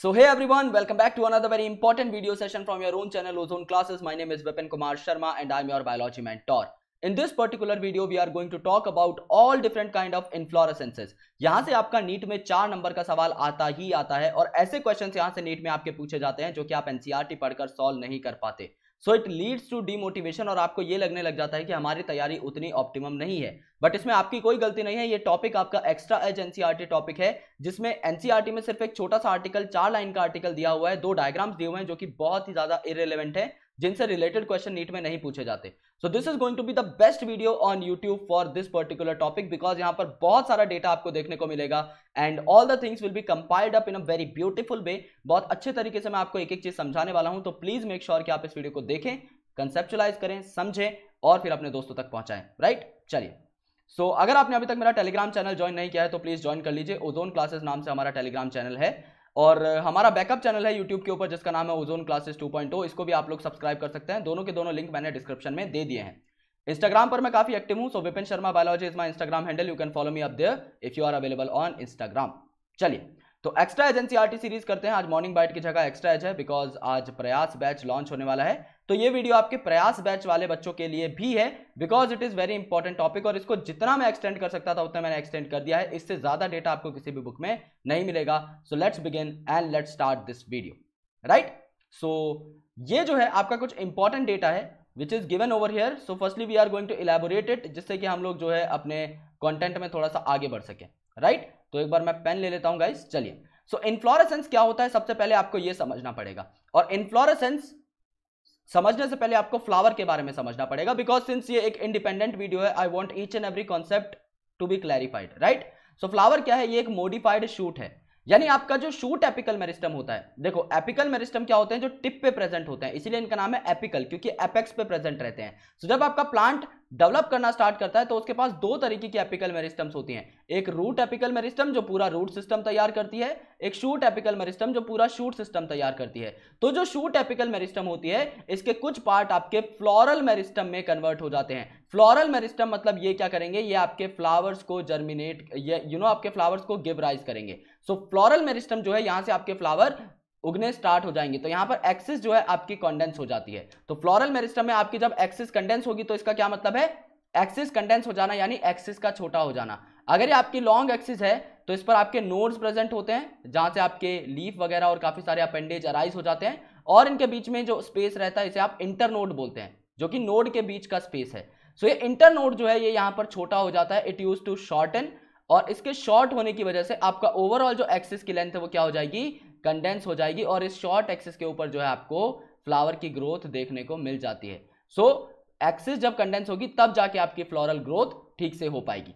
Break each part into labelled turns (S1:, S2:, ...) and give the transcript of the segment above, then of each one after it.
S1: So hey everyone, welcome back to another very important video session from your own channel Ozone Classes. My name is Vipin Kumar Sharma and I'm your biology mentor. In this particular video, we are going to talk about all different kind of inflorescences. यहाँ से आपका NEET में चार number का सवाल आता ही आता है और ऐसे क्वेश्चन यहाँ से नीट में आपके पूछे जाते हैं जो कि आप एनसीआरटी पढ़कर सॉल्व नहीं कर पाते so it leads to demotivation और आपको ये लगने लग जाता है कि हमारी तैयारी उतनी ऑप्टिमम नहीं है बट इसमें आपकी कोई गलती नहीं है ये टॉपिक आपका एक्स्ट्रा एज एनसीआरटी टॉपिक है जिसमें एनसीआरटी e में सिर्फ एक छोटा सा आर्टिकल चार लाइन का आर्टिकल दिया हुआ है दो डायग्राम्स दिए हुए हैं जो कि बहुत ही ज्यादा इरेलीवेंट है जिनसे रिलेटेड क्वेश्चन नीट में नहीं पूछे जाते so this is going to be the best video on YouTube for this particular topic because यहाँ पर बहुत सारा डेटा आपको देखने को मिलेगा and all the things will be compiled up in a very beautiful way बहुत अच्छे तरीके से मैं आपको एक एक चीज समझाने वाला हूं तो प्लीज मेक श्योर कि आप इस वीडियो को देखें कंसेप्चुलाइज करें समझें और फिर अपने दोस्तों तक पहुंचाएं राइट चलिए सो so, अगर आपने अभी तक मेरा टेलीग्राम चैनल ज्वाइन नहीं किया है तो प्लीज ज्वाइन कर लीजिए ओजोन क्लासेस नाम से हमारा टेलीग्राम चैनल है और हमारा बैकअप चैनल है यूट्यूब के ऊपर जिसका नाम है ओजोन क्लासेस 2.0 इसको भी आप लोग सब्सक्राइब कर सकते हैं दोनों के दोनों लिंक मैंने डिस्क्रिप्शन में दे दिए हैं इंस्टाग्राम पर मैं काफी एक्टिव हूँ so Vipin Sharma biology is my Instagram handle you can follow me up there if you are available on Instagram चलिए तो एक्स्ट्रा एजेंसी आरटी सीरीज करते हैं आज मॉर्निंग बाइट की जगह एक्स्ट्रा एज है बिकॉज आज प्रयास बैच लॉन्च होने वाला है तो ये वीडियो आपके प्रयास बैच वाले बच्चों के लिए भी है because it is very important topic और इसको जितना मैं एक्सटेंड कर सकता था उतना मैंने एक्सटेंड कर दिया है इससे ज़्यादा डेटा आपको किसी भी बुक में नहीं मिलेगा so let's begin and let's start this video right so ये जो है आपका कुछ इंपॉर्टेंट डेटा है which is given over here so firstly we are going to elaborate it जिससे कि हम लोग जो है अपने कॉन्टेंट में थोड़ा सा आगे बढ़ सकें राइट right? तो एक बार मैं पेन ले लेता हूँ गाइस चलिए सो इन्फ्लोरेसेंस क्या होता है सबसे पहले आपको ये समझना पड़ेगा और इन्फ्लोरेसेंस समझने से पहले आपको फ्लावर के बारे में समझना पड़ेगा बिकॉज सिंस ये एक इंडिपेंडेंट वीडियो है I want each and every concept to be clarified right so flower क्या है ये एक मोडिफाइड शूट है यानी आपका जो शूट एपिकल मेरिस्टम होता है देखो एपिकल मेरिस्टम क्या होते हैं जो टिप पे प्रेजेंट होते हैं इसीलिए इनका नाम है एपिकल क्योंकि एपेक्स पे प्रेजेंट रहते हैं सो so, जब आपका प्लांट डेवलप करना स्टार्ट करता है तो उसके पास दो तरीके की एपिकल मेरिस्टम्स होती हैं एक रूट एपिकल मेरिस्टम जो पूरा रूट सिस्टम तैयार करती है एक शूट एपिकल मेरिस्टम जो पूरा शूट सिस्टम तैयार करती है तो जो शूट एपिकल मेरिस्टम होती है इसके कुछ पार्ट आपके फ्लोरल मेरिस्टम में कन्वर्ट हो जाते हैं फ्लोरल मेरिस्टम मतलब ये क्या करेंगे ये आपके फ्लावर्स को जर्मिनेट ये यू you नो know, आपके फ्लावर्स को गिव राइज करेंगे सो फ्लोरल मेरिस्टम जो है यहाँ से आपके फ्लावर उगने स्टार्ट हो जाएंगे तो यहाँ पर एक्सिस जो है आपकी कंडेंस हो जाती है तो फ्लोरल मेरिस्टम में आपकी जब एक्सिस कंडेंस होगी तो इसका क्या मतलब है एक्सिस कंडेंस हो जाना यानी एक्सिस का छोटा हो जाना अगर ये आपकी लॉन्ग एक्सिस है तो इस पर आपके नोड्स प्रेजेंट होते हैं जहाँ से आपके लीफ वगैरह और काफ़ी सारे अपेंडेज अराइज हो जाते हैं और इनके बीच में जो स्पेस रहता है इसे आप इंटर नोड बोलते हैं जो कि नोड के बीच का स्पेस है सो ये इंटर नोड जो है ये यहाँ पर छोटा हो जाता है इट यूज टू शॉर्ट और इसके शॉर्ट होने की वजह से आपका ओवरऑल जो एक्सेस की लेंथ है वो क्या हो जाएगी कंडेंस हो जाएगी और इस शॉर्ट एक्सेस के ऊपर जो है आपको फ्लावर की ग्रोथ देखने को मिल जाती है सो so, एक्सेस जब कंडेंस होगी तब जाके आपकी फ्लोरल ग्रोथ ठीक से हो पाएगी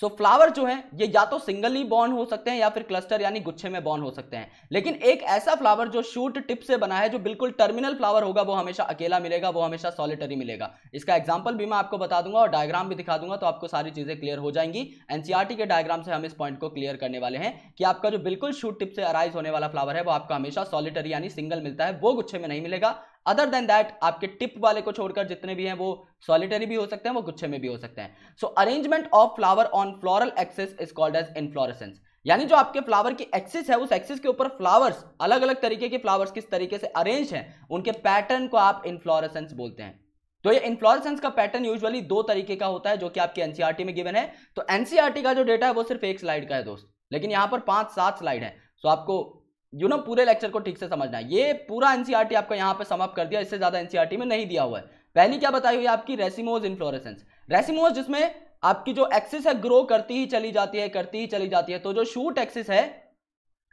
S1: सो so, फ्लावर जो है ये या तो सिंगली बॉर्न हो सकते हैं या फिर क्लस्टर यानी गुच्छे में बॉर्न हो सकते हैं लेकिन एक ऐसा फ्लावर जो शूट टिप से बना है जो बिल्कुल टर्मिनल फ्लावर होगा वो हमेशा अकेला मिलेगा वो हमेशा सॉलिटरी मिलेगा इसका एग्जाम्पल भी मैं आपको बता दूंगा और डायग्राम भी दिखा दूंगा तो आपको सारी चीजें क्लियर हो जाएंगी एनसीआरटी e के डायग्राम से हम इस पॉइंट को क्लियर करने वाले हैं कि आपका जो बिल्कुल शूट टिप से अराइज होने वाला फ्लावर है वो आपको हमेशा सॉलिटरी यानी सिंगल मिलता है वो गुच्छे में नहीं मिलेगा अदर देन दैट आपके टिप वाले को छोड़कर जितने भी हैं वो सॉलिटरी भी हो सकते हैं वो गुच्छे में भी हो सकते हैं so arrangement of flower on floral axis is called as inflorescence यानी जो आपके फ्लावर की एक्सिस है उस एक्सिस के ऊपर फ्लावर्स अलग अलग तरीके के फ्लावर्स किस तरीके से अरेंज हैं उनके पैटर्न को आप इनफ्लोरेसेंस बोलते हैं तो ये इन्फ्लोरेसेंस का पैटर्न यूजुअली दो तरीके का होता है जो कि आपके एनसीआरटी e में गिवन है तो एनसीआरटी e का जो डेटा है वो सिर्फ एक स्लाइड का है दोस्त लेकिन यहां पर पांच सात स्लाइड है सो आपको यू नो पूरे लेक्चर को ठीक से समझना है ये पूरा एनसीईआरटी e आपको यहाँ पे समाप्त कर दिया इससे ज्यादा एनसीईआरटी e में नहीं दिया हुआ है पहली क्या बताई हुई आपकी रेसिमोज इन्फ्लोरेसेंस रेसिमोज जिसमें आपकी जो एक्सिस है ग्रो करती ही चली जाती है करती ही चली जाती है तो जो शूट एक्सिस है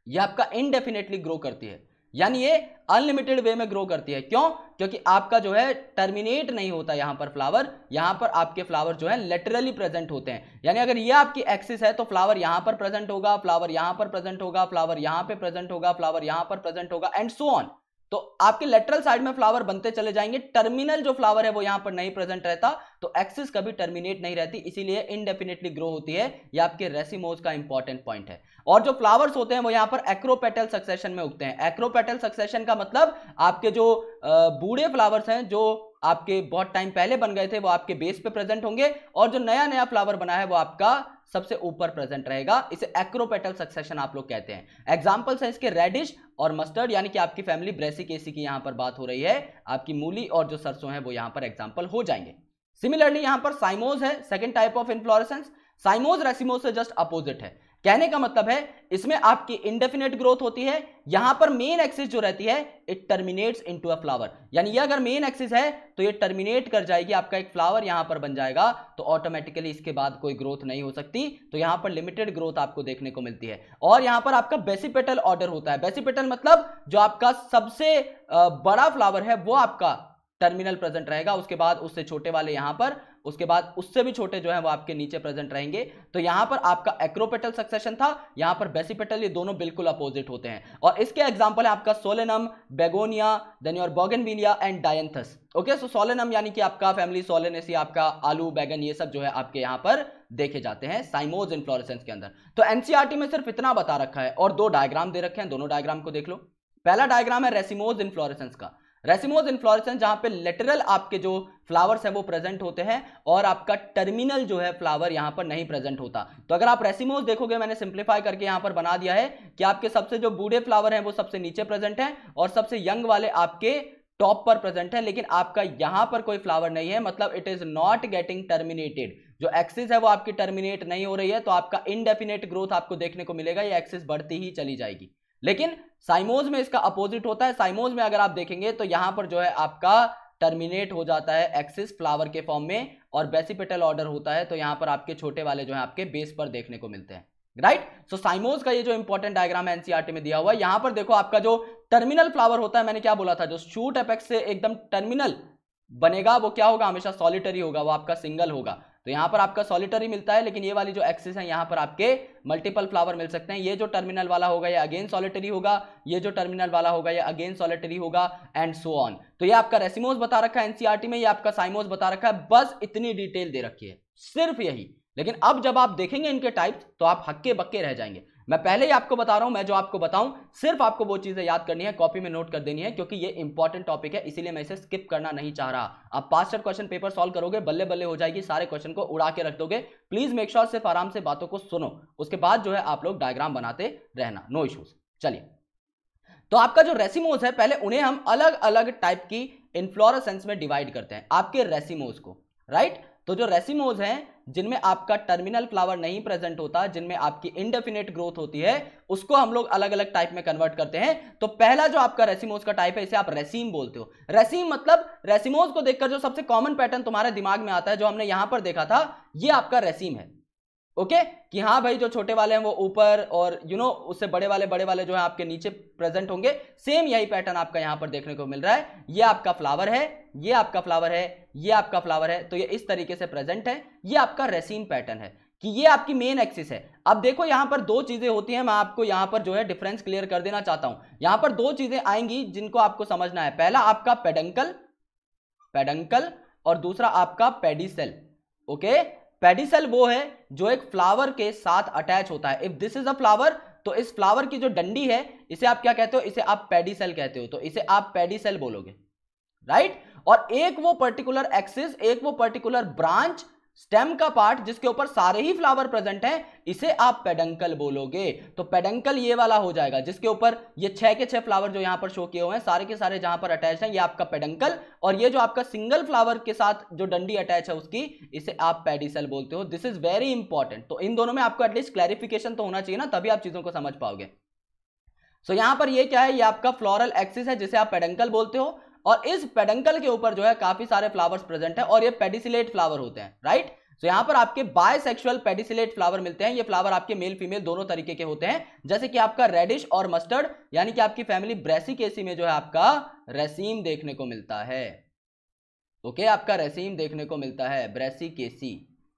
S1: यह आपका इनडेफिनेटली ग्रो करती है यानी ये अनलिमिटेड वे में ग्रो करती है क्यों क्योंकि आपका जो है टर्मिनेट नहीं होता यहाँ पर फ्लावर यहाँ पर आपके फ्लावर जो है लेटरली प्रेजेंट होते हैं यानी अगर ये आपकी एक्सिस है तो फ्लावर यहाँ पर प्रेजेंट होगा फ्लावर यहाँ पर प्रेजेंट होगा फ्लावर यहाँ पे प्रेजेंट होगा फ्लावर यहाँ पर प्रेजेंट होगा एंड सो ऑन तो आपके लेटरल साइड में फ्लावर बनते चले जाएंगे टर्मिनल जो फ्लावर है वो यहां पर नहीं प्रेजेंट रहता तो एक्सिस कभी टर्मिनेट नहीं रहती इसीलिए इनडेफिनेटली ग्रो होती है ये आपके रेसिमोज का इंपॉर्टेंट पॉइंट है और जो फ्लावर्स होते हैं वो यहां पर एक्रोपेटल सक्सेशन में उगते हैं एक्रोपेटल सक्सेशन का मतलब आपके जो बूढ़े फ्लावर्स हैं जो आपके बहुत टाइम पहले बन गए थे वो आपके बेस पे प्रेजेंट होंगे और जो नया नया फ्लावर बना है वो आपका सबसे ऊपर प्रेजेंट रहेगा इसे एक्रोपेटल सक्सेशन आप लोग कहते हैं एग्जाम्पल्स हैं इसके रेडिश और मस्टर्ड यानी कि आपकी फैमिली ब्रेसिकेसी की यहाँ पर बात हो रही है आपकी मूली और जो सरसों है वो यहाँ पर एग्जाम्पल हो जाएंगे सिमिलरली यहाँ पर साइमोज है second type of inflorescence cymose racemose से जस्ट अपोजिट है कहने का मतलब है इसमें आपकी इंडेफिनेट ग्रोथ होती है यहां पर मेन एक्सिस जो रहती है it terminates into a flower यानी ये अगर मेन एक्सिस है तो ये टर्मिनेट कर जाएगी आपका एक फ्लावर यहां पर बन जाएगा तो ऑटोमेटिकली इसके बाद कोई ग्रोथ नहीं हो सकती तो यहां पर लिमिटेड ग्रोथ आपको देखने को मिलती है और यहां पर आपका बेसिपेटल ऑर्डर होता है बेसिपेटल मतलब जो आपका सबसे बड़ा फ्लावर है वो आपका टर्मिनल प्रेजेंट रहेगा उसके बाद उससे छोटे वाले यहां पर उसके बाद उससे भी छोटे जो है वो आपके नीचे प्रेजेंट रहेंगे तो यहां पर आपका एक्रोपेटल सक्सेशन था यहां पर बेसिपेटल ये दोनों बिल्कुल अपोजिट होते हैं और इसके एग्जाम्पल है आपका solanum begonia then your bougainvillea and dianthus okay so solanum यानी कि आपका फैमिली सोलेनेसी आपका आलू बैगन ये सब जो है आपके यहां पर देखे जाते हैं साइमोज इन्फ्लोरेसेंस के अंदर तो एनसीआरटी में सिर्फ इतना बता रखा है और दो डायग्राम दे रखे हैं दोनों डायग्राम को देख लो पहला डायग्राम है रेसिमोज इन्फ्लोरेसेंस का रेसिमोज इन्फ्लोरेसेंस जहां पे लेटरल आपके जो फ्लावर्स हैं वो प्रेजेंट होते हैं और आपका टर्मिनल जो है फ्लावर यहाँ पर नहीं प्रेजेंट होता तो अगर आप रेसिमोज देखोगे मैंने सिंप्लीफाई करके यहां पर बना दिया है कि आपके सबसे जो बूढ़े फ्लावर हैं वो सबसे नीचे प्रेजेंट हैं और सबसे यंग वाले आपके टॉप पर प्रेजेंट है लेकिन आपका यहां पर कोई फ्लावर नहीं है मतलब it is not getting terminated जो एक्सिस है वो आपकी टर्मिनेट नहीं हो रही है तो आपका इनडेफिनेट ग्रोथ आपको देखने को मिलेगा ये एक्सिस बढ़ती ही चली जाएगी लेकिन साइमोज में इसका अपोजिट होता है साइमोज में अगर आप देखेंगे तो यहां पर जो है आपका टर्मिनेट हो जाता है एक्सिस फ्लावर के फॉर्म में और बेसिपेटल ऑर्डर होता है तो यहां पर आपके छोटे वाले जो है आपके बेस पर देखने को मिलते हैं राइट सो साइमोज का ये जो इंपॉर्टेंट डायग्राम है एनसीआरटी e में दिया हुआ है यहां पर देखो आपका जो टर्मिनल फ्लावर होता है मैंने क्या बोला था जो शूट एपेक्स से एकदम टर्मिनल बनेगा वो क्या होगा हमेशा सॉलिटरी होगा वो आपका सिंगल होगा तो यहाँ पर आपका सॉलिटरी मिलता है लेकिन ये वाली जो एक्सेस है यहाँ पर आपके मल्टीपल फ्लावर मिल सकते हैं ये जो टर्मिनल वाला होगा ये अगेन सॉलिटरी होगा ये जो टर्मिनल वाला होगा ये अगेन सॉलिटरी होगा एंड सो ऑन तो ये आपका रेसिमोज बता रखा है एनसीआरटी में ये आपका साइमोज बता रखा है बस इतनी डिटेल दे रखी है सिर्फ यही लेकिन अब जब आप देखेंगे इनके टाइप तो आप हक्के बक्के रह जाएंगे मैं पहले ही आपको बता रहा हूं मैं जो आपको बताऊं सिर्फ आपको वो चीजें याद करनी है कॉपी में नोट कर देनी है क्योंकि ये इंपॉर्टेंट टॉपिक है इसीलिए मैं इसे स्किप करना नहीं चाह रहा आप पास्ट क्वेश्चन पेपर सॉल्व करोगे बल्ले बल्ले हो जाएगी सारे क्वेश्चन को उड़ा के रख दोगे प्लीज मेक श्योर सिर्फ आराम से बातों को सुनो उसके बाद जो है आप लोग डायग्राम बनाते रहना नो इशूज चलिए तो आपका जो रेसिमोज है पहले उन्हें हम अलग अलग टाइप की इन्फ्लोरसेंस में डिवाइड करते हैं आपके रेसिमोज को राइट तो जो रेसिमोज हैं जिनमें आपका टर्मिनल फ्लावर नहीं प्रेजेंट होता जिनमें आपकी इंडेफिनेट ग्रोथ होती है उसको हम लोग अलग अलग टाइप में कन्वर्ट करते हैं तो पहला जो आपका रेसिमोज का टाइप है इसे आप रेसीम बोलते हो रेसीम मतलब रेसिमोज को देखकर जो सबसे कॉमन पैटर्न तुम्हारे दिमाग में आता है जो हमने यहां पर देखा था यह आपका रेसीम है ओके कि हाँ भाई जो छोटे वाले हैं वो ऊपर और यू you नो know, उससे बड़े वाले बड़े वाले जो है आपके नीचे प्रेजेंट होंगे सेम यही पैटर्न आपका यहां पर देखने को मिल रहा है ये आपका फ्लावर है ये आपका फ्लावर है ये आपका फ्लावर है तो ये इस तरीके से प्रेजेंट है ये आपका रेसिन पैटर्न है कि ये आपकी मेन एक्सिस है अब देखो यहां पर दो चीजें होती हैं मैं आपको यहां पर जो है डिफरेंस क्लियर कर देना चाहता हूं यहां पर दो चीजें आएंगी जिनको आपको समझना है पहला आपका पेडंकल पेडंकल और दूसरा आपका पेडिसल ओके okay? पेडिसल वो है जो एक फ्लावर के साथ अटैच होता है if this is a flower तो इस फ्लावर की जो डंडी है इसे आप क्या कहते हो इसे आप पेडिसल कहते हो तो इसे आप पेडिसल बोलोगे राइट right? और एक वो पर्टिकुलर एक्सिस एक वो पर्टिकुलर ब्रांच स्टेम का पार्ट जिसके ऊपर सारे ही फ्लावर प्रेजेंट हैं इसे आप पेडंकल बोलोगे तो पेडंकल ये वाला हो जाएगा जिसके ऊपर ये छह के छह फ्लावर जो यहां पर शो किए हुए हैं सारे के सारे जहां पर अटैच हैं ये आपका पेडंकल और ये जो आपका सिंगल फ्लावर के साथ जो डंडी अटैच है उसकी इसे आप पेडिसल बोलते हो दिस इज वेरी इंपॉर्टेंट तो इन दोनों में आपको एटलीस्ट क्लैरिफिकेशन तो होना चाहिए ना तभी आप चीजों को समझ पाओगे सो so, यहां पर ये क्या है ये आपका फ्लोरल एक्सिस है जिसे आप पेडंकल बोलते हो और इस पेडंकल के ऊपर जो है काफी सारे फ्लावर्स प्रेजेंट है और ये पेडिसिलेट फ्लावर होते हैं राइट तो यहां पर आपके बायसेक्सुअल पेडिसिलेट फ्लावर मिलते हैं ये फ्लावर आपके मेल फीमेल दोनों तरीके के होते हैं जैसे कि आपका रेडिश और मस्टर्ड यानी कि आपकी फैमिली एसी में जो है आपका रेसीम देखने को मिलता है ओके okay, आपका रेसीम देखने को मिलता है केसी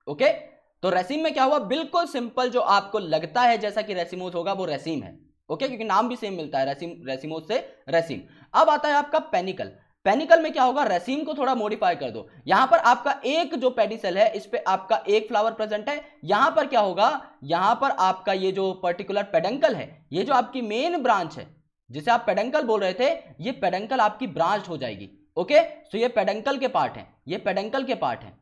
S1: ओके okay? तो रेसीम में क्या हुआ बिल्कुल सिंपल जो आपको लगता है जैसा कि रेसिमोज होगा वो रेसीम है ओके क्योंकि नाम भी सेम मिलता है रेसिम रेसिमोस से रेसिम अब आता है आपका पेनिकल पेनिकल में क्या होगा रेसिम को थोड़ा मॉडिफाई कर दो यहां पर आपका एक जो पेडिसल है इस पर आपका एक फ्लावर प्रेजेंट है यहां पर क्या होगा यहां पर आपका ये जो पर्टिकुलर पेडंकल है ये जो आपकी मेन ब्रांच है जिसे आप पेडंकल बोल रहे थे ये पेडंकल आपकी ब्रांच हो जाएगी ओके सो ये पेडंकल के पार्ट है ये पेडंकल के पार्ट है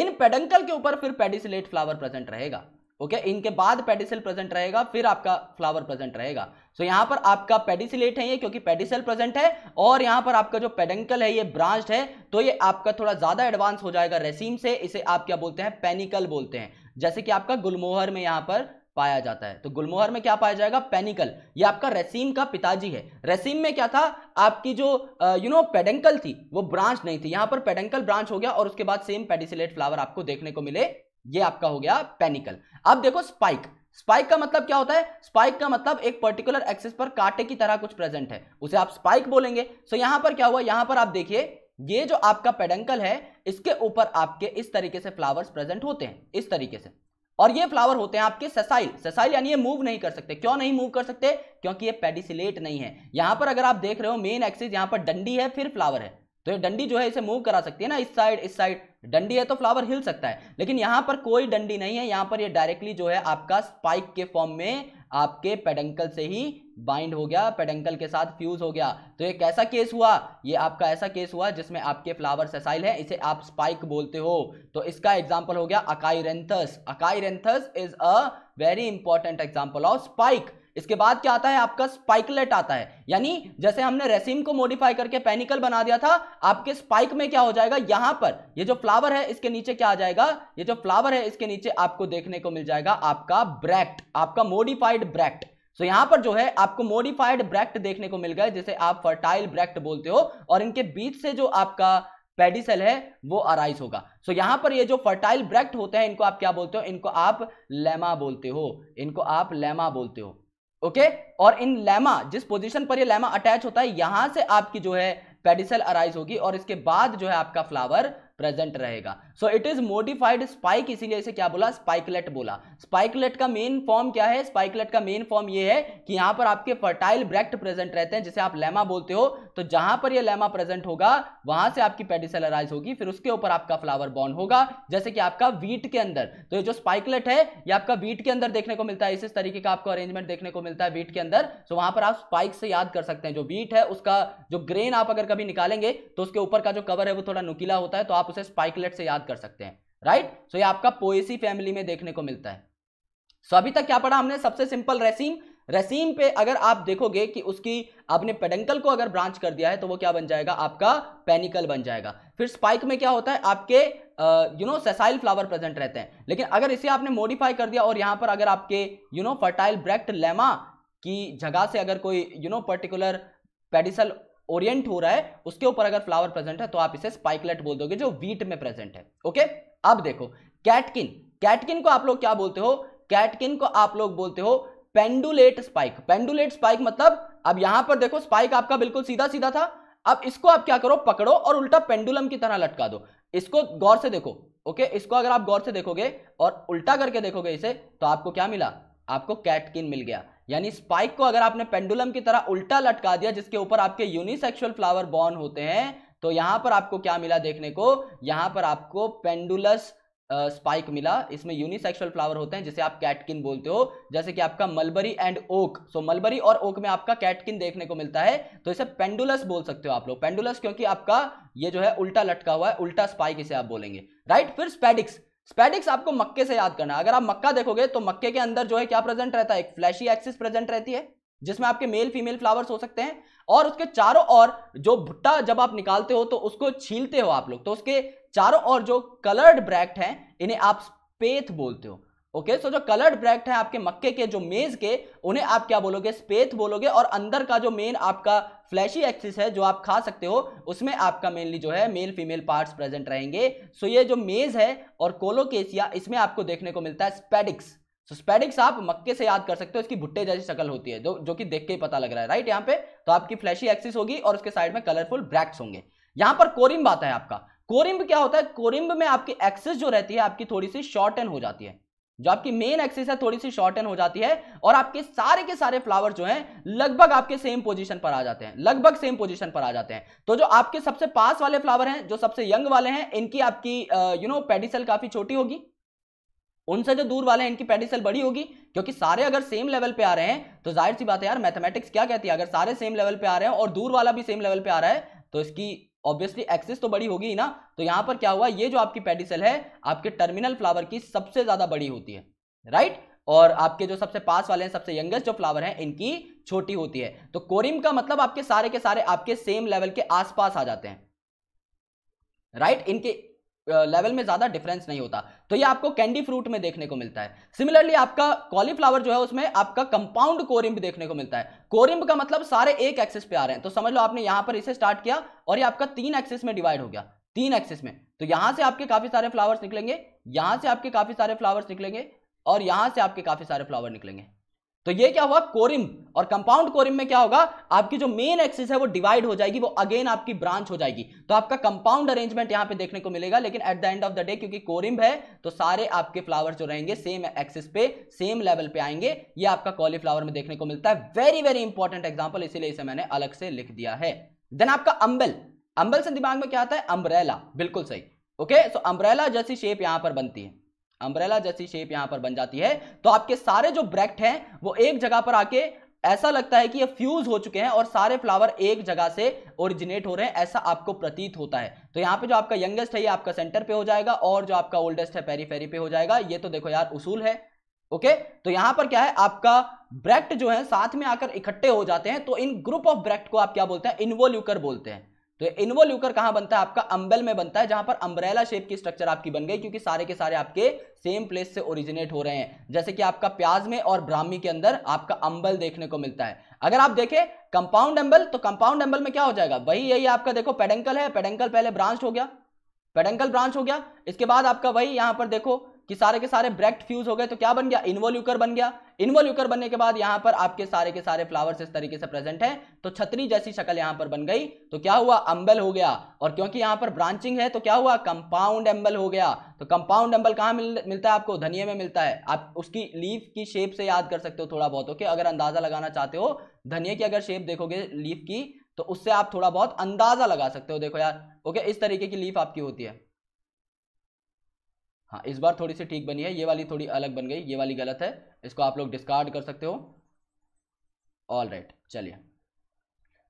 S1: इन पेडंकल के ऊपर फिर पेडिसलेट फ्लावर प्रेजेंट रहेगा ओके okay? इनके बाद पेडिसल प्रेजेंट रहेगा फिर आपका फ्लावर प्रेजेंट रहेगा सो so, यहाँ पर आपका पेडिसिलेट है ये क्योंकि पेडिसल प्रेजेंट है और यहाँ पर आपका जो पेडेंकल है ये ब्रांच है तो ये आपका थोड़ा ज्यादा एडवांस हो जाएगा रेसीम से इसे आप क्या बोलते हैं पेनिकल बोलते हैं जैसे कि आपका गुलमोहर में यहाँ पर पाया जाता है तो गुलमोहर में क्या पाया जाएगा पेनिकल ये आपका रसीम का पिताजी है रसीम में क्या था आपकी जो यू नो पेडेंकल थी वो ब्रांच नहीं थी यहाँ पर पेडेंकल ब्रांच हो गया और उसके बाद सेम पेडिसिलेट फ्लावर आपको देखने को मिले ये आपका हो गया पेनिकल अब देखो स्पाइक स्पाइक का मतलब क्या होता है स्पाइक का मतलब एक पर्टिकुलर एक्सेस पर कांटे की तरह कुछ प्रेजेंट है उसे आप स्पाइक बोलेंगे सो यहां पर क्या हुआ यहां पर आप देखिए ये जो आपका पेडेंकल है इसके ऊपर आपके इस तरीके से फ्लावर्स प्रेजेंट होते हैं इस तरीके से और ये फ्लावर होते हैं आपके ससाइल ससाइल यानी ये मूव नहीं कर सकते क्यों नहीं मूव कर सकते क्योंकि ये पेडिसिलेट नहीं है यहां पर अगर आप देख रहे हो मेन एक्सिस यहां पर डंडी है फिर फ्लावर है तो ये डंडी जो है इसे मूव करा सकती है ना इस साइड इस साइड डंडी है तो फ्लावर हिल सकता है लेकिन यहां पर कोई डंडी नहीं है यहां पर ये डायरेक्टली जो है आपका स्पाइक के फॉर्म में आपके पेडंकल से ही बाइंड हो गया पेडंकल के साथ फ्यूज हो गया तो ये कैसा केस हुआ ये आपका ऐसा केस हुआ जिसमें आपके फ्लावर सेसाइल है इसे आप स्पाइक बोलते हो तो इसका एग्जाम्पल हो गया achyranthes is a very important example of spike इसके बाद क्या आता है आपका स्पाइकलेट आता है यानी जैसे हमने रेसिम को मॉडिफाई करके पेनिकल बना दिया था आपके स्पाइक में क्या हो जाएगा यहां पर ये जो फ्लावर है इसके नीचे क्या आ जाएगा ये जो फ्लावर है इसके नीचे आपको देखने को मिल जाएगा आपका ब्रैक्ट आपका मोडिफाइड ब्रैक्ट सो यहां पर जो है आपको मोडिफाइड ब्रैक्ट देखने को मिल गया जिसे आप फर्टाइल ब्रैक्ट बोलते हो और इनके बीच से जो आपका पेडिसल है वो अराइज होगा सो so, यहां पर ये जो फर्टाइल ब्रैक्ट होते हैं इनको आप क्या बोलते हो इनको आप लेमा बोलते हो इनको आप लेमा बोलते हो ओके और इन लेमा जिस पोजिशन पर यह लेमा अटैच होता है यहां से आपकी जो है पेडिसल अराइज होगी और इसके बाद जो है आपका फ्लावर प्रेजेंट रहेगा so it is modified spike इसीलिए इसे क्या बोला स्पाइकलेट बोला स्पाइकलेट का मेन फॉर्म क्या है स्पाइकलेट का मेन फॉर्म ये है कि यहां पर आपके फर्टाइल ब्रैक्ट प्रेजेंट रहते हैं जिसे आप लेमा बोलते हो तो जहां पर ये लेमा प्रेजेंट होगा वहां से आपकी पेडिसलराइज होगी फिर उसके ऊपर आपका फ्लावर बॉर्न होगा जैसे कि आपका वीट के अंदर तो ये जो स्पाइकलेट है ये आपका वीट के अंदर देखने को मिलता है इस, इस तरीके का आपको अरेंजमेंट देखने को मिलता है वीट के अंदर सो वहां पर आप स्पाइक से याद कर सकते हैं जो वीट है उसका जो ग्रेन आप अगर कभी निकालेंगे तो उसके ऊपर का जो कवर है वो थोड़ा नुकीला होता है तो आप उसे स्पाइकलेट से याद कर सकते हैं राइट सो ये आपका पोएसी फैमिली में देखने को मिलता है सो अभी तक क्या पढ़ा हमने सबसे सिंपल रेसीम रेसीम पे अगर आप देखोगे कि उसकी आपने पेडेंकल को अगर ब्रांच कर दिया है तो वो क्या बन जाएगा आपका पेनिकल बन जाएगा फिर स्पाइक में क्या होता है आपके you know sessile flower present रहते हैं लेकिन अगर इसे आपने मॉडिफाई कर दिया और यहाँ पर अगर आपके you know fertile bract lemma की जगह से अगर कोई you know particular pedicel orient हो रहा है उसके ऊपर अगर फ्लावर प्रेजेंट है तो आप इसे स्पाइकलेट बोल दोगे जो वीट में प्रेजेंट है ओके अब देखो कैटकिन कैटकिन को आप लोग क्या बोलते हो कैटकिन को आप लोग बोलते हो पेंडुलेट स्पाइक पेंडुलेट स्पाइक मतलब अब यहां पर देखो स्पाइक आपका बिल्कुल सीधा सीधा था अब इसको आप क्या करो पकड़ो और उल्टा पेंडुलम की तरह लटका दो इसको गौर से देखो ओके इसको अगर आप गौर से देखोगे और उल्टा करके देखोगे इसे तो आपको क्या मिला आपको कैटकिन मिल गया यानी स्पाइक को अगर आपने पेंडुलम की तरह उल्टा लटका दिया जिसके ऊपर आपके यूनिसेक्सुअल फ्लावर बॉर्न होते हैं तो यहां पर आपको क्या मिला देखने को यहां पर आपको पेंडुलस स्पाइक uh, मिला इसमें यूनिसेक्सुअल फ्लावर होते हैं जिसे आप कैटकिन बोलते हो जैसे कि आपका mulberry and oak so mulberry और ओक में आपका कैटकिन देखने को मिलता है तो इसे पेंडुलस बोल सकते हो आप लोग पेंडुलस क्योंकि आपका ये जो है उल्टा लटका हुआ है उल्टा स्पाइक इसे आप बोलेंगे राइट फिर स्पेडिक्स स्पैडिक्स आपको मक्के से याद करना अगर आप मक्का देखोगे तो मक्के के अंदर जो है क्या प्रेजेंट रहता है एक फ्लैशी एक्सिस प्रेजेंट रहती है जिसमें आपके मेल फीमेल फ्लावर्स हो सकते हैं और उसके चारों ओर जो भुट्टा जब आप निकालते हो तो उसको छीलते हो आप लोग तो उसके चारों ओर जो कलर्ड ब्रैक्ट हैं इन्हें आप स्पेथ बोलते हो ओके सो जो कलर्ड ब्रैक्ट है आपके मक्के के जो मेज के उन्हें आप क्या बोलोगे स्पेथ बोलोगे और अंदर का जो मेन आपका फ्लैशी एक्सिस है जो आप खा सकते हो उसमें आपका मेनली जो है मेल फीमेल पार्ट्स प्रेजेंट रहेंगे सो so ये जो मेज है और कोलोकेसिया इसमें आपको देखने को मिलता है स्पेडिक्स सो स्पेडिक्स आप मक्के से याद कर सकते हो इसकी भुट्टे जैसी शक्ल होती है जो जो कि देख के ही पता लग रहा है राइट यहाँ पे तो आपकी फ्लैशी एक्सिस होगी और उसके साइड में कलरफुल ब्रैक्ट्स होंगे यहाँ पर कोरिम्ब आता है आपका कोरिम्ब क्या होता है कोरिम्ब में आपकी एक्सिस जो रहती है आपकी थोड़ी सी शॉर्ट एंड हो जाती है जो आपकी मेन एक्सिस है थोड़ी सी शॉर्ट हो जाती है और आपके सारे के सारे फ्लावर जो हैं लगभग आपके सेम पोजीशन पर आ जाते हैं लगभग सेम पोजीशन पर आ जाते हैं तो जो आपके सबसे पास वाले फ्लावर हैं जो सबसे यंग वाले हैं इनकी आपकी यू नो पेडिसल काफी छोटी होगी उनसे जो दूर वाले हैं इनकी पेडिसल बड़ी होगी क्योंकि सारे अगर सेम लेवल पे आ रहे हैं तो जाहिर सी बात है यार मैथमेटिक्स क्या कहती है अगर सारे सेम लेवल पे आ रहे हैं और दूर वाला भी सेम लेवल पे आ रहा है तो इसकी ऑब्वियसली एक्सिस तो बड़ी होगी ही ना तो यहां पर क्या हुआ ये जो आपकी पेडिसल है आपके टर्मिनल फ्लावर की सबसे ज्यादा बड़ी होती है राइट और आपके जो सबसे पास वाले हैं सबसे यंगेस्ट जो फ्लावर हैं इनकी छोटी होती है तो कोरिम का मतलब आपके सारे के सारे आपके सेम लेवल के आसपास आ जाते हैं राइट right? इनके लेवल में ज़्यादा डिफरेंस नहीं होता तो ये आपको कैंडी फ्रूट में देखने को मिलता है सिमिलरली आपका कॉलीफ्लावर जो है उसमें आपका कंपाउंड कोरिम्ब देखने को मिलता है कोरिम्ब का मतलब सारे एक एक्सेस पे आ रहे हैं तो समझ लो आपने यहां पर इसे स्टार्ट किया और ये आपका तीन एक्सेस में डिवाइड हो गया तीन एक्सेस में तो यहां से आपके काफ़ी सारे फ्लावर्स निकलेंगे यहां से आपके काफ़ी सारे फ्लावर्स निकलेंगे और यहां से आपके काफ़ी सारे फ्लावर निकलेंगे तो ये क्या हुआ कोरिम और कंपाउंड कोरिम में क्या होगा आपकी जो मेन एक्सिस है वो डिवाइड हो जाएगी वो अगेन आपकी ब्रांच हो जाएगी तो आपका कंपाउंड अरेंजमेंट यहां पे देखने को मिलेगा लेकिन at the end of the day क्योंकि कोरिम है तो सारे आपके फ्लावर जो रहेंगे सेम एक्सिस पे सेम लेवल पे आएंगे ये आपका कॉलीफ्लावर में देखने को मिलता है वेरी वेरी इंपॉर्टेंट एग्जाम्पल इसीलिए इसे मैंने अलग से लिख दिया है देन आपका अम्बल अम्बल से दिमाग में क्या आता है अम्ब्रेला बिल्कुल सही ओके सो अम्ब्रेला जैसी शेप यहां पर बनती है अम्ब्रेला जैसी शेप यहां पर बन जाती है तो आपके सारे जो ब्रैक्ट हैं वो एक जगह पर आके ऐसा लगता है कि ये फ्यूज हो चुके हैं और सारे फ्लावर एक जगह से ओरिजिनेट हो रहे हैं ऐसा आपको प्रतीत होता है तो यहाँ पे जो आपका यंगेस्ट है ये आपका सेंटर पे हो जाएगा और जो आपका ओल्डेस्ट है पेरी फेरी पे हो जाएगा ये तो देखो यार उसूल है ओके तो यहां पर क्या है आपका ब्रैक्ट जो है साथ में आकर इकट्ठे हो जाते हैं तो इन ग्रुप ऑफ ब्रैक्ट को आप क्या बोलते हैं इन्वोल्यूकर बोलते हैं तो इन्वोल्यूकर कहां बनता है आपका अम्बेल में बनता है जहां पर अम्ब्रेला शेप की स्ट्रक्चर आपकी बन गई क्योंकि सारे के सारे आपके सेम प्लेस से ओरिजिनेट हो रहे हैं जैसे कि आपका प्याज में और ब्राह्मी के अंदर आपका अम्बल देखने को मिलता है अगर आप देखें कंपाउंड अंबल तो कंपाउंड अंबल में क्या हो जाएगा वही यही आपका देखो पेडेंकल है पेडेंकल पहले ब्रांच हो गया पेडेंकल ब्रांच हो गया इसके बाद आपका वही यहां पर देखो कि सारे के सारे ब्रेक्ट फ्यूज हो गए तो क्या बन गया इन्वोल्यूकर बन गया इनवोल्यूकर बनने के बाद यहाँ पर आपके सारे के सारे फ्लावर्स इस तरीके से प्रेजेंट है तो छतरी जैसी शक्ल यहां पर बन गई तो क्या हुआ अम्बल हो गया और क्योंकि यहां पर ब्रांचिंग है तो क्या हुआ कंपाउंड एम्बल हो गया तो कंपाउंड एम्बल कहाँ मिल, मिलता है आपको धनिया में मिलता है आप उसकी लीफ की शेप से याद कर सकते हो थोड़ा बहुत ओके अगर अंदाजा लगाना चाहते हो धनिया की अगर शेप देखोगे लीफ की तो उससे आप थोड़ा बहुत अंदाजा लगा सकते हो देखो यार ओके इस तरीके की लीफ आपकी होती है हाँ इस बार थोड़ी सी ठीक बनी है ये वाली थोड़ी अलग बन गई ये वाली गलत है इसको आप लोग डिस्कार्ड कर सकते हो ऑल राइट चलिए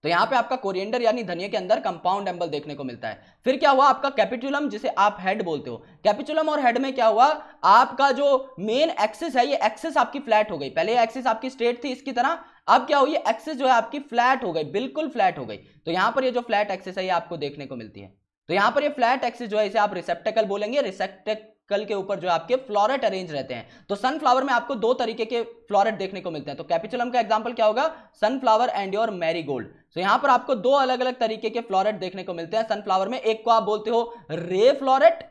S1: तो यहाँ पे आपका कोरिएंडर यानी धनिया के अंदर कंपाउंड एम्बल देखने को मिलता है फिर क्या हुआ आपका कैपिटुलम जिसे आप हेड बोलते हो कैपिटुलम और हेड में क्या हुआ आपका जो मेन एक्सिस है ये एक्सिस आपकी फ्लैट हो गई पहले एक्सिस आपकी स्ट्रेट थी इसकी तरह अब क्या हुई एक्सिस जो है आपकी फ्लैट हो गई बिल्कुल फ्लैट हो गई तो यहाँ पर ये जो फ्लैट एक्सिस है ये आपको देखने को मिलती है तो यहाँ पर ये फ्लैट एक्सिस जो है इसे आप रिसेप्टेकल बोलेंगे रिसेप्टेक कल के ऊपर जो आपके फ्लोरेट अरेंज रहते हैं तो सनफ्लावर में आपको दो तरीके के फ्लोरेट देखने को मिलते हैं तो कैपिचुलम का एग्जाम्पल क्या होगा sunflower and your marigold तो यहां पर आपको दो अलग अलग तरीके के फ्लोरेट देखने को मिलते हैं सनफ्लावर में एक को आप बोलते हो रे फ्लोरेट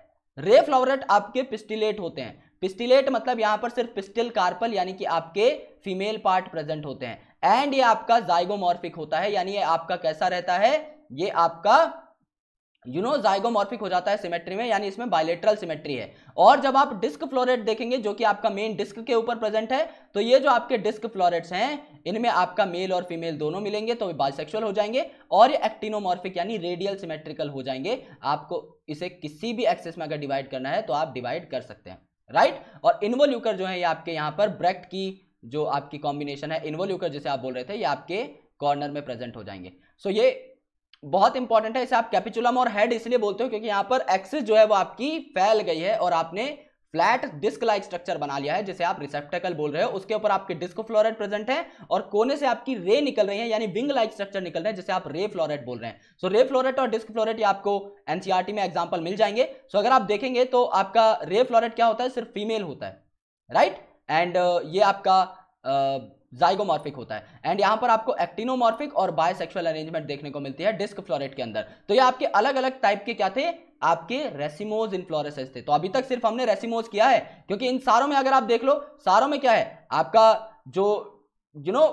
S1: रे फ्लोरेट आपके पिस्टिलेट होते हैं पिस्टिलेट मतलब यहां पर सिर्फ पिस्टिल कार्पल यानी कि आपके फीमेल पार्ट प्रेजेंट होते हैं एंड ये आपका जाइगोमॉर्फिक होता है यानी ये आपका कैसा रहता है ये आपका यू नो जाइगोमॉर्फिक हो जाता है सिमेट्री में यानी इसमें बायलेटरल सिमेट्री है और जब आप डिस्क फ्लोरेट देखेंगे जो कि आपका मेन डिस्क के ऊपर प्रेजेंट है तो ये जो आपके डिस्क फ्लोरेट्स हैं इनमें आपका मेल और फीमेल दोनों मिलेंगे तो बाइसेक्सुअल हो जाएंगे और ये एक्टिनोमॉर्फिक यानी रेडियल सिमेट्रिकल हो जाएंगे आपको इसे किसी भी एक्सेस में अगर डिवाइड करना है तो आप डिवाइड कर सकते हैं राइट और इन्वोल्यूकर जो है ये आपके यहाँ पर ब्रेक्ट की जो आपकी कॉम्बिनेशन है इन्वोल्यूकर जिसे आप बोल रहे थे ये आपके कॉर्नर में प्रेजेंट हो जाएंगे सो so, ये बहुत इंपॉर्टेंट है इसे आप कैपिचुलम और हेड इसलिए बोलते हो क्योंकि यहां पर एक्सिस जो है वो आपकी फैल गई है और आपने फ्लैट डिस्क लाइक स्ट्रक्चर बना लिया है जिसे आप रिसेप्टेकल बोल रहे हो उसके ऊपर आपके डिस्क फ्लोरेट प्रेजेंट है और कोने से आपकी रे निकल रही है यानी विंग लाइक स्ट्रक्चर निकल रहे हैं जिसे आप रे फ्लोरेट बोल रहे हैं सो रे फ्लोरेट और डिस्क फ्लोरेट ये आपको एनसीआरटी e में एग्जाम्पल मिल जाएंगे सो अगर आप देखेंगे तो आपका रे फ्लोरेट क्या होता है सिर्फ फीमेल होता है राइट right? एंड uh, ये आपका uh, जाइगोमॉर्फिक होता है एंड यहां पर आपको एक्टिनोमॉर्फिक और बायोसेक्सुअल अरेंजमेंट देखने को मिलती है डिस्क फ्लोरेट के अंदर तो ये आपके अलग अलग टाइप के क्या थे आपके रेसिमोज इनफ्लोरेसेस थे तो अभी तक सिर्फ हमने रेसिमोज किया है क्योंकि इन सारों में अगर आप देख लो सारों में क्या है आपका जो यू नो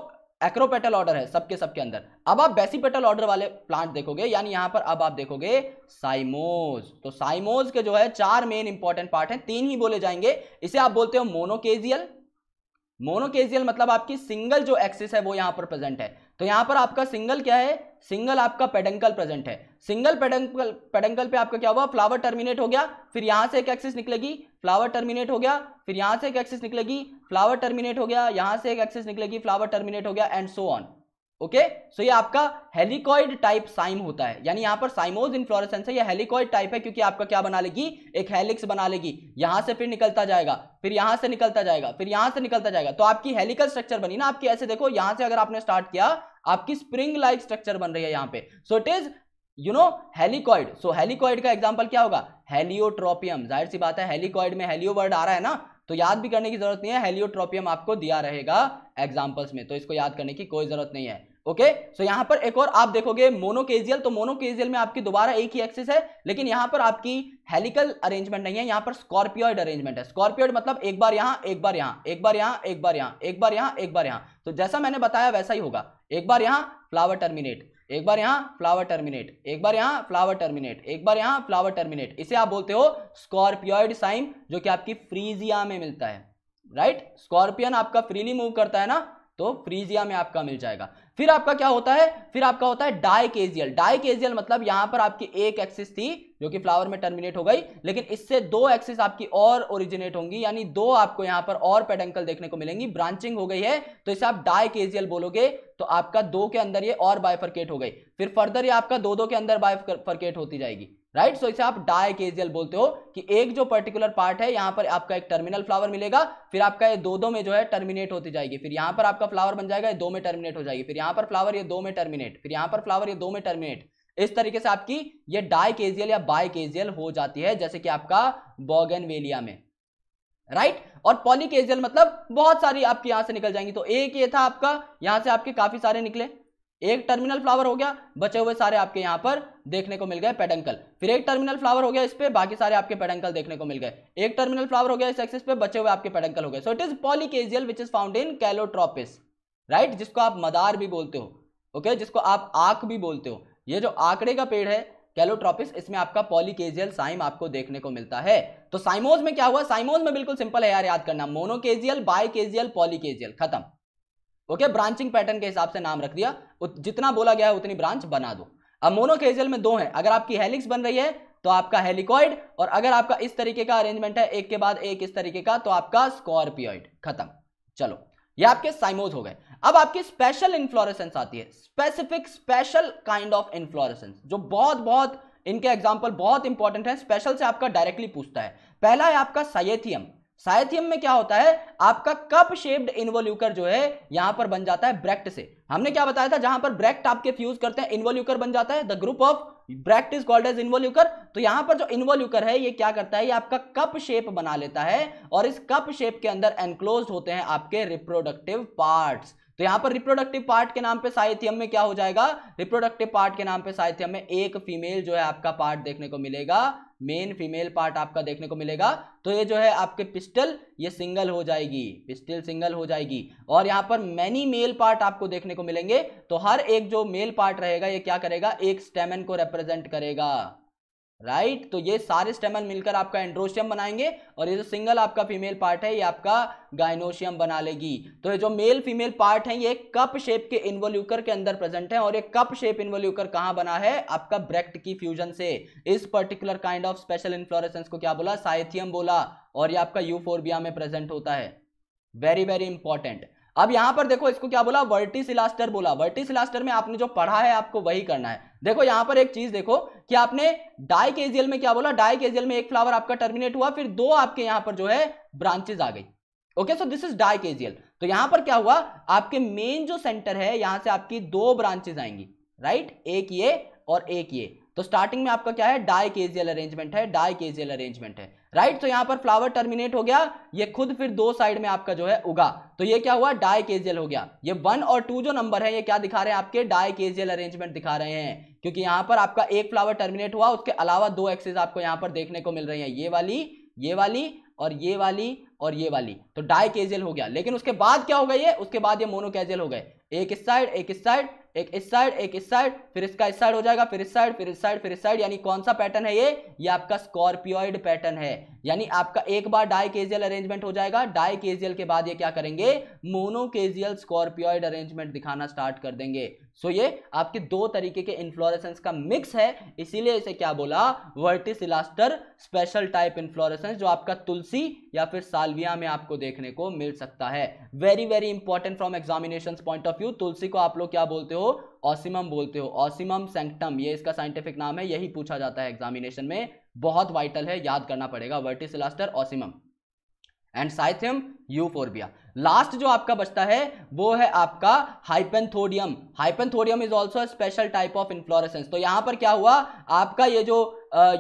S1: एक्रोपेटल ऑर्डर है सबके सबके अंदर अब आप बेसिपेटल ऑर्डर वाले प्लांट देखोगे यानी यहां पर अब आप देखोगे साइमोज तो साइमोज के जो है चार मेन इंपॉर्टेंट पार्ट हैं तीन ही बोले जाएंगे इसे आप बोलते हो मोनोकेजियल मोनोकेजियल मतलब आपकी सिंगल जो एक्सिस है वो यहाँ पर प्रेजेंट है तो यहां पर आपका सिंगल क्या है सिंगल आपका पेडंकल प्रेजेंट है सिंगल पेडंकल पेडंकल पे आपका क्या हुआ फ्लावर टर्मिनेट हो गया फिर यहां से एक एक्सिस निकलेगी फ्लावर टर्मिनेट हो गया फिर यहां से एक एक्सिस निकलेगी फ्लावर टर्मिनेट हो गया यहां से एक एक्सिस निकलेगी फ्लावर टर्मिनेट हो गया and so on okay so ये आपका हेलिकॉइड टाइप साइम होता है यानी यहां पर साइमोज इन्फ्लोरेसेंस है ये हेलिकॉइड टाइप है क्योंकि आपका क्या बना लेगी एक हेलिक्स बना लेगी यहां से फिर निकलता जाएगा फिर यहां से निकलता जाएगा फिर यहां से निकलता जाएगा तो आपकी हेलिकल स्ट्रक्चर बनी ना आपकी ऐसे देखो यहां से अगर आपने स्टार्ट किया आपकी स्प्रिंग लाइक स्ट्रक्चर बन रही है यहां पर so it is you know helicoid so helicoid का एग्जाम्पल क्या होगा हेलियोट्रोपियम जाहिर सी बात है हेलीकॉइड में हेलियो वर्ड आ रहा है ना तो याद भी करने की जरूरत नहीं है हेलियोट्रोपियम आपको दिया रहेगा एग्जाम्पल्स में तो इसको याद करने की कोई जरूरत नहीं है ओके सो so, यहां पर एक और आप देखोगे मोनोकेजियल तो मोनोकेजियल में आपकी दोबारा एक ही एक्सेस है लेकिन यहां पर आपकी हेलिकल अरेंजमेंट नहीं है यहां पर स्कॉर्पियोइड अरेंजमेंट है स्कॉर्पियोइड मतलब एक बार यहां एक बार यहां एक बार यहां एक बार यहां एक बार यहां एक बार यहां तो जैसा मैंने बताया वैसा ही होगा एक बार यहां फ्लावर टर्मिनेट एक बार यहां फ्लावर टर्मिनेट एक बार यहां फ्लावर टर्मिनेट एक बार यहां फ्लावर टर्मिनेट इसे आप बोलते हो स्कॉर्पियोइड साइम जो कि आपकी फ्रीजिया में मिलता है राइट स्कॉर्पियन आपका फ्रीली मूव करता है ना तो फ्रीजिया में आपका मिल जाएगा फिर आपका क्या होता है फिर आपका होता है डाइकेजियल डाइकेजियल मतलब यहां पर आपकी एक एक्सिस थी जो कि फ्लावर में टर्मिनेट हो गई लेकिन इससे दो एक्सिस आपकी और ओरिजिनेट होंगी यानी दो आपको यहां पर और पेडेंकल देखने को मिलेंगी ब्रांचिंग हो गई है तो इसे आप डाई केजियल बोलोगे तो आपका दो के अंदर ये और बायफर्केट हो गई फिर फर्दर ये आपका दो दो के अंदर बायफर्केट होती जाएगी राइट सो इसे आप डायकेजियल बोलते हो कि एक जो पर्टिकुलर पार्ट है यहां पर आपका एक टर्मिनल फ्लावर मिलेगा फिर आपका ये दो दो में जो है टर्मिनेट होती जाएगी फिर यहाँ पर आपका फ्लावर बन जाएगा ये दो में टर्मिनेट हो जाएगी फिर यहां पर फ्लावर ये दो में टर्मिनेट फिर यहां पर फ्लावर ये दो में टर्मिनेट इस तरीके से आपकी ये डाइकेजियल या बाइकेजियल हो जाती है जैसे कि आपका बॉगनवेलिया में राइट और पॉलीकेजियल मतलब बहुत सारी आपकी यहां से निकल जाएंगी तो एक ये था आपका यहां से आपके काफी सारे निकले एक टर्मिनल फ्लावर हो गया बचे हुए सारे आपके यहां पर देखने को मिल गए पेडंकल फिर एक टर्मिनल फ्लावर हो गया इस पे बाकी सारे आपके पेडंकल देखने को मिल गए एक टर्मिनल फ्लावर हो गया इस एक्सिस पे बचे हुए आपके पेडंकल हो गए so it is polychasial which is found in calotropis right जिसको आप मदार भी बोलते हो ओके okay? जिसको आप आंख भी बोलते हो ये जो आंकड़े का पेड़ है कैलोट्रॉपिस इसमें आपका पॉलीकेजियल साइम आपको देखने को मिलता है तो साइमोज में क्या हुआ साइमोज में बिल्कुल सिंपल है यार याद करना मोनोकेजियल बायकेजियल पॉलीकेजियल खत्म ओके ब्रांचिंग पैटर्न के हिसाब से नाम रख दिया जितना बोला गया है उतनी ब्रांच बना दो अब मोनोकेजियल में दो है अगर आपकी हेलिक्स बन रही है तो आपका हेलिकॉइड और अगर आपका इस तरीके का अरेंजमेंट है एक के बाद एक इस तरीके का तो आपका स्कॉर्पियोइड खत्म चलो ये आपके साइमोज हो गए अब आपकी स्पेशल इन्फ्लोरेसेंस आती है specific special kind of inflorescence जो बहुत बहुत इनके एग्जाम्पल बहुत इंपॉर्टेंट है स्पेशल से आपका डायरेक्टली पूछता है पहला है आपका साइथियम साइथियम में क्या होता है आपका कप शेप्ड इन्वोल्यूकर जो है यहां पर बन जाता है ब्रैक्ट से हमने क्या बताया था जहां पर ब्रैक्ट आपके फ्यूज करते हैं इन्वोल्यूकर बन जाता है the group of bract is called as involucre तो यहां पर जो इन्वोल्यूकर है ये क्या करता है ये आपका कप शेप बना लेता है और इस कप शेप के अंदर एनक्लोज होते हैं आपके रिप्रोडक्टिव पार्ट्स तो यहाँ पर रिप्रोडक्टिव पार्ट के नाम पे साहित्यम में क्या हो जाएगा रिप्रोडक्टिव पार्ट के नाम पे साहित्यम में एक फीमेल जो है आपका पार्ट देखने को मिलेगा मेन फीमेल पार्ट आपका देखने को मिलेगा तो ये जो है आपके पिस्टल ये सिंगल हो जाएगी पिस्टल सिंगल हो जाएगी और यहां पर मैनी मेल पार्ट आपको देखने को मिलेंगे तो हर एक जो मेल पार्ट रहेगा ये क्या करेगा एक स्टेमन को रिप्रेजेंट करेगा राइट right? तो ये सारे स्टेमल मिलकर आपका एंड्रोशियम बनाएंगे और ये जो सिंगल आपका फीमेल पार्ट है ये आपका गाइनोशियम बना लेगी तो ये जो मेल फीमेल पार्ट है ये कप शेप के इन्वोल्यूकर के अंदर प्रेजेंट है और ये कप शेप इन्वोल्यूकर कहाँ बना है आपका ब्रेक्ट की फ्यूजन से इस particular kind of special inflorescence को क्या बोला साइथियम बोला और ये आपका यूफोरबिया में प्रेजेंट होता है वेरी वेरी इंपॉर्टेंट अब यहां पर देखो इसको क्या बोला वर्टिस इलास्टर बोला वर्टिस इलास्टर में आपने जो पढ़ा है आपको वही करना है देखो यहां पर एक चीज देखो कि आपने डाई केजियल में क्या बोला डाई केजियल में एक फ्लावर आपका टर्मिनेट हुआ फिर दो आपके यहां पर जो है ब्रांचेज आ गई okay so this is dichasial तो यहां पर क्या हुआ आपके मेन जो सेंटर है यहां से आपकी दो ब्रांचेज आएंगी राइट एक ये और एक ये तो स्टार्टिंग में आपका क्या है डाई केजियल अरेंजमेंट है डाई केजियल अरेंजमेंट है राइट तो यहां पर फ्लावर टर्मिनेट हो गया ये खुद फिर दो साइड में आपका जो है उगा तो ये क्या हुआ डाई केजियल हो गया ये वन और टू जो नंबर है ये क्या दिखा रहे हैं आपके डाई केजियल अरेंजमेंट दिखा रहे हैं क्योंकि यहां पर आपका एक फ्लावर टर्मिनेट हुआ उसके अलावा दो एक्सेस आपको यहां पर देखने को मिल रही है ये वाली ये वाली और ये वाली और ये वाली तो डाय केजियल हो गया लेकिन उसके बाद क्या हो गया ये उसके बाद ये मोनोकेजियल हो गए एक इस साइड एक इस साइड एक इस साइड एक इस साइड फिर इसका इस साइड हो जाएगा फिर इस साइड फिर इस साइड फिर इस साइड यानी कौन सा पैटर्न है ये ये आपका स्कॉर्पियोइड पैटर्न है यानी आपका एक बार डाई केजियल अरेंजमेंट हो जाएगा डाई केजियल के बाद ये क्या करेंगे मोनो केजियल स्कॉर्पियोइड अरेंजमेंट दिखाना स्टार्ट कर देंगे सो ये आपके दो तरीके के इन्फ्लोरेसेंस का मिक्स है इसीलिए इसे क्या बोला verticillaster special type inflorescence जो आपका तुलसी या फिर सालविया में आपको देखने को मिल सकता है very very important from examination point of view tulsi को आप लोग क्या बोलते हो ऑसिमम बोलते हो ऑसिमम सेंक्टम ये इसका साइंटिफिक नाम है यही पूछा जाता है एग्जामिनेशन में बहुत वाइटल है याद करना पड़ेगा verticillaster ocimum and cyathium euphorbia last जो आपका बचता है वो है आपका hypanthodium hypanthodium is also special type of inflorescence तो यहां पर क्या हुआ आपका ये जो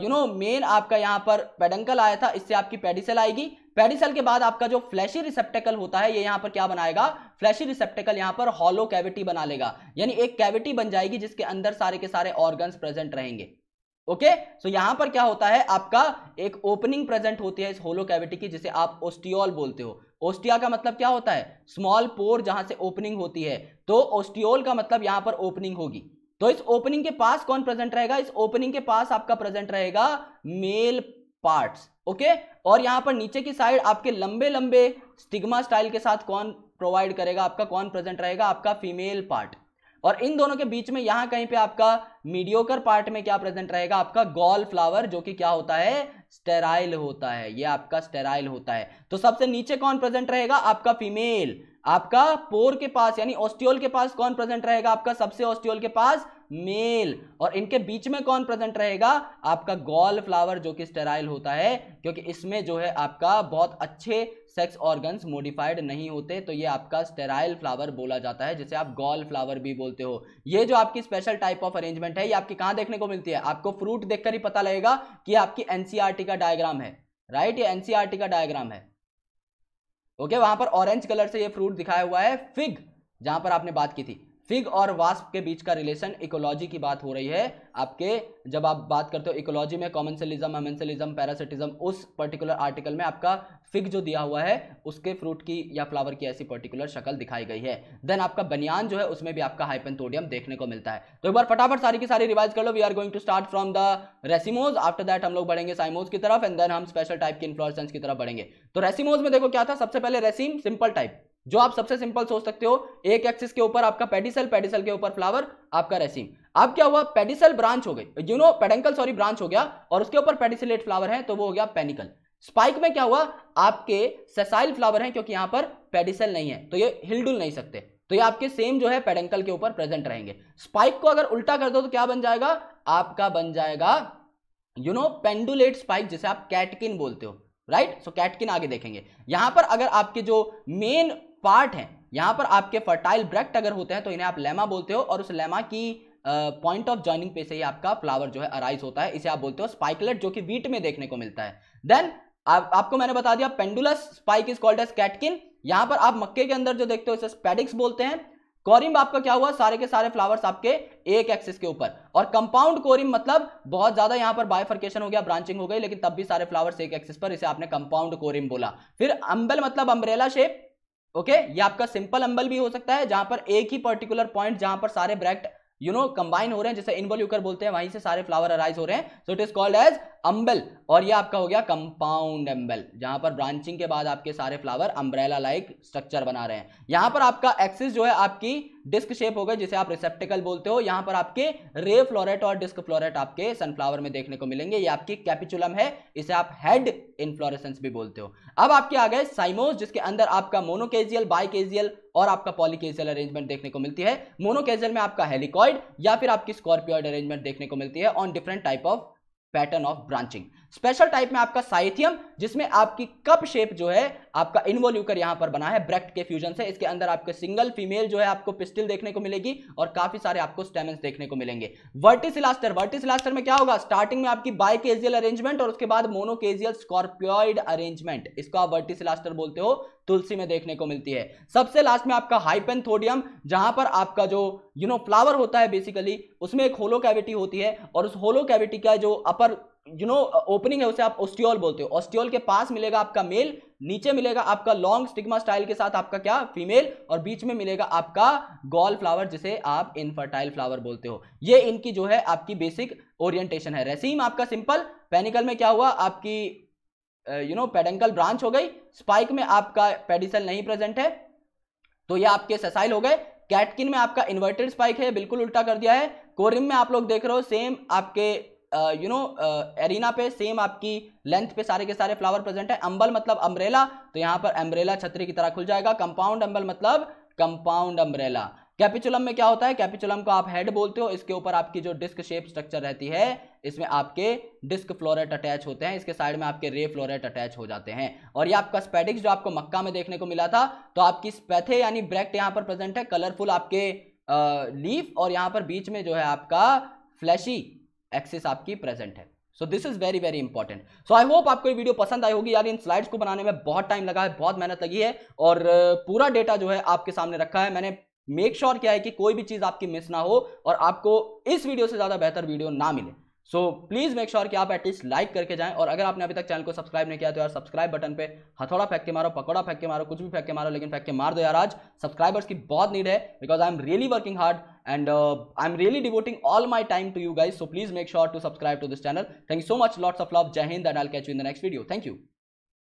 S1: यू नो मेन आपका यहां पर पेडंकल आया था इससे आपकी पेडिसल आएगी पेडिसल के बाद आपका जो फ्लैशी रिसेप्टेकल होता है ये यहां पर क्या बनाएगा फ्लैशी रिसेप्टेकल यहाँ पर हॉलो कैविटी बना लेगा यानी एक कैविटी बन जाएगी जिसके अंदर सारे के सारे ऑर्गन प्रेजेंट रहेंगे ओके सो यहां पर क्या होता है आपका एक ओपनिंग प्रेजेंट होती है इस होलो कैविटी की जिसे आप ओस्टियोल बोलते हो ओस्टिया का मतलब क्या होता है स्मॉल पोर जहां से ओपनिंग होती है तो ओस्टियोल का मतलब यहां पर ओपनिंग होगी तो इस ओपनिंग के पास कौन प्रेजेंट रहेगा इस ओपनिंग के पास आपका प्रेजेंट रहेगा मेल पार्ट्स ओके और यहां पर नीचे की साइड आपके लंबे लंबे स्टिग्मा स्टाइल के साथ कौन प्रोवाइड करेगा आपका कौन प्रेजेंट रहेगा आपका फीमेल पार्ट और इन दोनों के बीच में यहां कहीं पे आपका मीडियोकर पार्ट में क्या प्रेजेंट रहेगा आपका गॉल फ्लावर जो कि क्या होता है स्टेराइल होता है ये आपका स्टेराइल होता है तो सबसे नीचे कौन प्रेजेंट रहेगा आपका फीमेल आपका पोर के पास यानी ऑस्टियोल के पास कौन प्रेजेंट रहेगा आपका सबसे ऑस्टियोल के पास मेल और इनके बीच में कौन प्रेजेंट रहेगा आपका गॉल फ्लावर जो कि स्टेराइल होता है क्योंकि इसमें जो है आपका बहुत अच्छे सेक्स ऑर्गन्स मोडिफाइड नहीं होते तो ये आपका स्टेराइल फ्लावर बोला जाता है जिसे आप गॉल फ्लावर भी बोलते हो ये जो आपकी स्पेशल टाइप ऑफ अरेंजमेंट है ये आपकी कहाँ देखने को मिलती है आपको फ्रूट देखकर ही पता लगेगा कि आपकी एनसीआरटी e का डायग्राम है राइट ये एनसीआरटी e का डायग्राम है ओके वहां पर ऑरेंज कलर से ये फ्रूट दिखाया हुआ है फिग जहां पर आपने बात की थी फिग और वास्प के बीच का रिलेशन इकोलॉजी की बात हो रही है आपके जब आप बात करते हो इकोलॉजी में कॉमनसेलिज्म हमेंसलिज्म पैरासिटिज्म उस पर्टिकुलर आर्टिकल में आपका फिग जो दिया हुआ है उसके फ्रूट की या फ्लावर की ऐसी पर्टिकुलर शक्ल दिखाई गई है देन आपका बनियान जो है उसमें भी आपका हाइपेंथोडियम देखने को मिलता है तो एक बार फटाफट सारी की सारी रिवाइज कर लो we are going to start from the racemose after that हम लोग बढ़ेंगे साइमोज की तरफ एंड देन हम स्पेशल टाइप की इन्फ्लोरेसेंस की तरफ बढ़ेंगे तो रेसिमोज में देखो क्या था सबसे पहले रेसिम सिंपल टाइप जो आप सबसे सिंपल सोच सकते हो एक एक्सिस के ऊपर आपका पेडिसल पेडिसल के ऊपर फ्लावर आपका रेसिम अब क्या हुआ पेडिसल ब्रांच हो गई you know peduncle sorry branch हो गया और उसके ऊपर पेडिसलेट फ्लावर है तो वो हो गया पेनिकल स्पाइक में क्या हुआ आपके सेसाइल फ्लावर है क्योंकि यहां पर पेडिसल नहीं है तो ये हिलडुल नहीं सकते तो ये आपके सेम जो है पेडेंकल के ऊपर प्रेजेंट रहेंगे स्पाइक को अगर उल्टा कर दो तो क्या बन जाएगा आपका बन जाएगा यू नो पेंडुलेट स्पाइक जिसे आप कैटकिन बोलते हो राइट सो कैटकिन आगे देखेंगे यहां पर अगर आपके जो मेन पार्ट हैं यहाँ पर आपके फर्टाइल ब्रैक्ट अगर होते हैं तो इन्हें आप लेमा बोलते हो और उस लेमा की पॉइंट ऑफ जॉइनिंग पे से ही आपका फ्लावर जो है अराइज होता है इसे आप बोलते हो स्पाइकलेट जो कि वीट में देखने को मिलता है देन आप, आपको मैंने बता दिया pendulous spike is called as catkin यहाँ पर आप मक्के के अंदर जो देखते हो इसे स्पेडिक्स बोलते हैं कोरिम्ब आपका क्या हुआ सारे के सारे फ्लावर्स आपके एक एक्सिस के ऊपर और कंपाउंड कोरिम मतलब बहुत ज्यादा यहाँ पर बायफर्केशन हो गया ब्रांचिंग हो गई लेकिन तब भी सारे फ्लावर्स एक एक्सिस पर इसे आपने कंपाउंड कोरिम बोला फिर अम्बेल मतलब अम्ब्रेला शेप ओके ये आपका सिंपल अम्बल भी हो सकता है जहां पर एक ही पर्टिकुलर पॉइंट जहां पर सारे ब्रैक्ट यू नो कंबाइन हो रहे हैं जैसे इनवोल्यूकर बोलते हैं वहीं से सारे फ्लावर अराइज हो रहे हैं so it is called as umbel और ये आपका हो गया कंपाउंड अम्बल जहां पर ब्रांचिंग के बाद आपके सारे फ्लावर अम्ब्रेला लाइक स्ट्रक्चर बना रहे हैं यहां पर आपका एक्सिस जो है आपकी डिस्क शेप होगा जिसे आप रिसेप्टिकल बोलते हो यहाँ पर आपके रे फ्लोरेट और डिस्क फ्लोरेट आपके सनफ्लावर में देखने को मिलेंगे ये आपकी कैपिचुलम है इसे आप हेड इनफ्लोरेसेंस भी बोलते हो अब आपके आ गए साइमोस जिसके अंदर आपका मोनोकेजियल बाइकेजियल और आपका पॉलीकेजियल अरेंजमेंट देखने को मिलती है मोनोकेजियल में आपका हेलीकॉइड या फिर आपकी स्कॉर्पियोइड अरेंजमेंट देखने को मिलती है on different type of pattern of branching special type में आपका साइथियम जिसमें आपकी कप शेप जो है आपका इन्वोल्यूकर यहां पर बना है ब्रेक्ट के फ्यूजन से इसके अंदर आपके सिंगल फीमेल जो है आपको पिस्टिल देखने को मिलेगी और काफी सारे आपको स्टेमेंस देखने को मिलेंगे वर्टिसलास्टर वर्टिसलास्टर में क्या होगा स्टार्टिंग में आपकी बाइकेजियल अरेंजमेंट और उसके बाद मोनोकेजियल स्कॉर्पियोइड अरेंजमेंट इसको आप वर्टिसलास्टर बोलते हो तुलसी में देखने को मिलती है सबसे लास्ट में आपका हाइपेंथोडियम जहां पर आपका जो यू नो फ्लावर होता है बेसिकली उसमें एक होलो कैविटी होती है और उस होलो कैविटी का जो अपर यू नो ओपनिंग है उसे आप ओस्टियोल बोलते हो ओस्टियोल के पास मिलेगा आपका मेल नीचे मिलेगा आपका लॉन्ग स्टिग्मा स्टाइल के साथ आपका क्या फीमेल और बीच में मिलेगा आपका गॉल फ्लावर जिसे आप इनफर्टाइल फ्लावर बोलते हो ये इनकी जो है आपकी बेसिक ओरिएंटेशन है रेसीम आपका सिंपल पेनिकल में क्या हुआ आपकी यू नो पेडेंकल ब्रांच हो गई स्पाइक में आपका पेडिसल नहीं प्रेजेंट है तो ये आपके ससाइल हो गए कैटकिन में आपका इन्वर्टेड स्पाइक है बिल्कुल उल्टा कर दिया है कोरिम में आप लोग देख रहे हो सेम आपके यू नो एरिना पे सेम आपकी लेंथ पे सारे के सारे फ्लावर प्रेजेंट है अम्बल मतलब अम्ब्रेला तो यहाँ पर अम्ब्रेला छतरी की तरह खुल जाएगा कंपाउंड अम्बल मतलब कंपाउंड अम्ब्रेला कैपिचुलम में क्या होता है कैपिचुलम को आप हेड बोलते हो इसके ऊपर आपकी जो डिस्क शेप स्ट्रक्चर रहती है इसमें आपके डिस्क फ्लोरेट अटैच होते हैं इसके साइड में आपके रे फ्लोरेट अटैच हो जाते हैं और ये आपका स्पेडिक्स जो आपको मक्का में देखने को मिला था तो आपकी स्पैथे यानी ब्रैक्ट यहाँ पर प्रेजेंट है कलरफुल आपके लीफ और यहाँ पर बीच में जो है आपका फ्लैशी एक्सेस आपकी प्रेजेंट है so this is very very important so I hope आपको ये वीडियो पसंद आई होगी यार इन स्लाइड्स को बनाने में बहुत टाइम लगा है बहुत मेहनत लगी है और पूरा डेटा जो है आपके सामने रखा है मैंने मेक श्योर sure किया है कि कोई भी चीज आपकी मिस ना हो और आपको इस वीडियो से ज्यादा बेहतर वीडियो ना मिले सो प्लीज मेक श्योर कि आप एटलीस्ट लाइक करके जाएं और अगर आपने अभी तक चैनल को सब्सक्राइब नहीं किया तो यार सब्सक्राइब बटन पे हथौड़ा फेंक के मारो पकौड़ा फेंक के मारो कुछ भी फेंक के मारो लेकिन फेंक के मार दो यार आज सब्सक्राइबर्स की बहुत नीड है because I am really working hard and uh, i'm really devoting all my time to you guys so please make sure to subscribe to this channel thank you so much lots of love jai hind and i'll catch you in the next video thank you